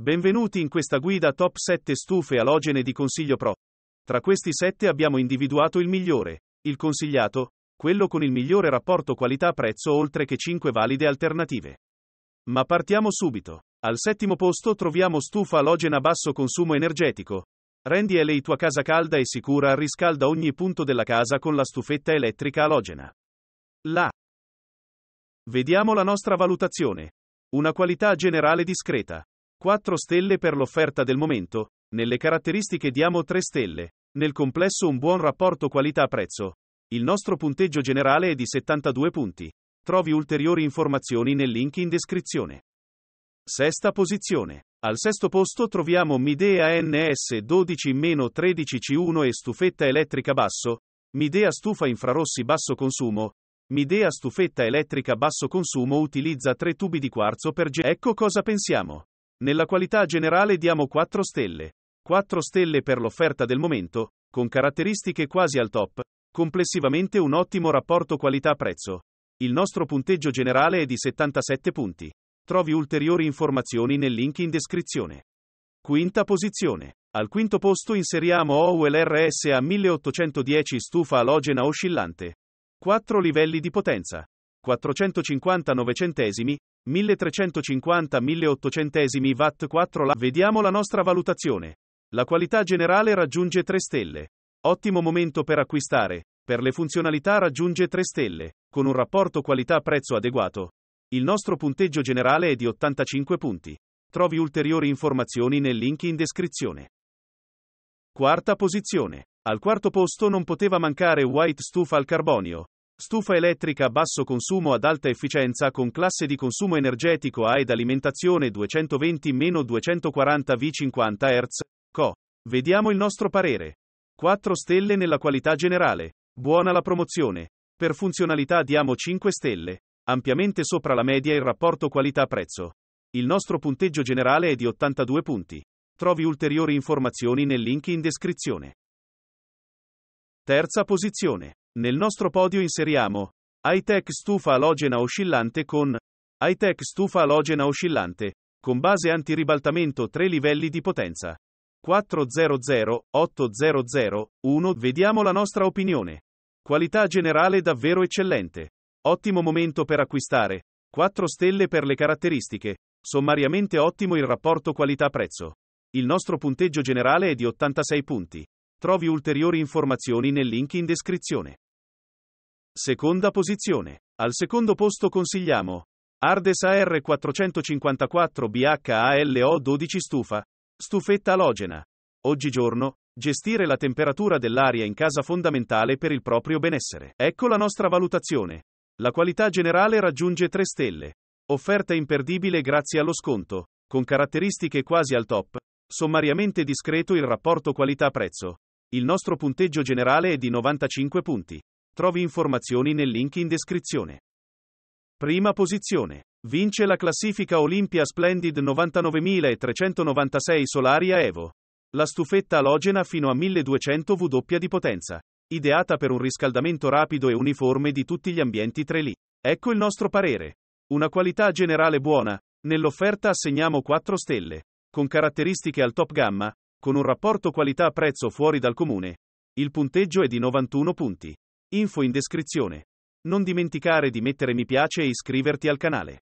Benvenuti in questa guida top 7 stufe alogene di Consiglio Pro. Tra questi 7 abbiamo individuato il migliore, il consigliato, quello con il migliore rapporto qualità-prezzo oltre che 5 valide alternative. Ma partiamo subito. Al settimo posto troviamo stufa alogena a basso consumo energetico. Rendi LA tua casa calda e sicura, riscalda ogni punto della casa con la stufetta elettrica alogena. La. Vediamo la nostra valutazione. Una qualità generale discreta 4 stelle per l'offerta del momento, nelle caratteristiche diamo 3 stelle, nel complesso un buon rapporto qualità-prezzo. Il nostro punteggio generale è di 72 punti. Trovi ulteriori informazioni nel link in descrizione. Sesta posizione. Al sesto posto troviamo Midea NS 12-13C1 e stufetta elettrica basso, Midea stufa infrarossi basso consumo, Midea stufetta elettrica basso consumo utilizza tre tubi di quarzo per ge- Ecco cosa pensiamo. Nella qualità generale diamo 4 stelle. 4 stelle per l'offerta del momento, con caratteristiche quasi al top, complessivamente un ottimo rapporto qualità-prezzo. Il nostro punteggio generale è di 77 punti. Trovi ulteriori informazioni nel link in descrizione. Quinta posizione. Al quinto posto inseriamo RS a 1810 stufa alogena oscillante. 4 livelli di potenza. 450 novecentesimi, 1350-1800 Watt 4 La. Vediamo la nostra valutazione. La qualità generale raggiunge 3 stelle. Ottimo momento per acquistare. Per le funzionalità raggiunge 3 stelle, con un rapporto qualità-prezzo adeguato. Il nostro punteggio generale è di 85 punti. Trovi ulteriori informazioni nel link in descrizione. Quarta posizione. Al quarto posto non poteva mancare White Stufa al carbonio, Stufa elettrica a basso consumo ad alta efficienza con classe di consumo energetico A ed alimentazione 220-240 V50 Hz. Co. Vediamo il nostro parere. 4 stelle nella qualità generale. Buona la promozione. Per funzionalità diamo 5 stelle. Ampiamente sopra la media il rapporto qualità-prezzo. Il nostro punteggio generale è di 82 punti. Trovi ulteriori informazioni nel link in descrizione. Terza posizione. Nel nostro podio inseriamo Hightech stufa alogena oscillante con Hightech stufa alogena oscillante con base antiribaltamento 3 livelli di potenza. 400, 800, 1. Vediamo la nostra opinione. Qualità generale davvero eccellente. Ottimo momento per acquistare. 4 stelle per le caratteristiche. Sommariamente ottimo il rapporto qualità-prezzo. Il nostro punteggio generale è di 86 punti. Trovi ulteriori informazioni nel link in descrizione. Seconda posizione. Al secondo posto consigliamo Ardes AR454 BHALO12 stufa, stufetta alogena. Oggigiorno, gestire la temperatura dell'aria in casa fondamentale per il proprio benessere. Ecco la nostra valutazione. La qualità generale raggiunge 3 stelle. Offerta imperdibile grazie allo sconto, con caratteristiche quasi al top, sommariamente discreto il rapporto qualità-prezzo. Il nostro punteggio generale è di 95 punti. Trovi informazioni nel link in descrizione. Prima posizione. Vince la classifica Olympia Splendid 99.396 Solaria Evo. La stufetta alogena fino a 1200 W di potenza. Ideata per un riscaldamento rapido e uniforme di tutti gli ambienti 3 lì. Ecco il nostro parere. Una qualità generale buona. Nell'offerta assegniamo 4 stelle. Con caratteristiche al top gamma, con un rapporto qualità-prezzo fuori dal comune. Il punteggio è di 91 punti. Info in descrizione. Non dimenticare di mettere mi piace e iscriverti al canale.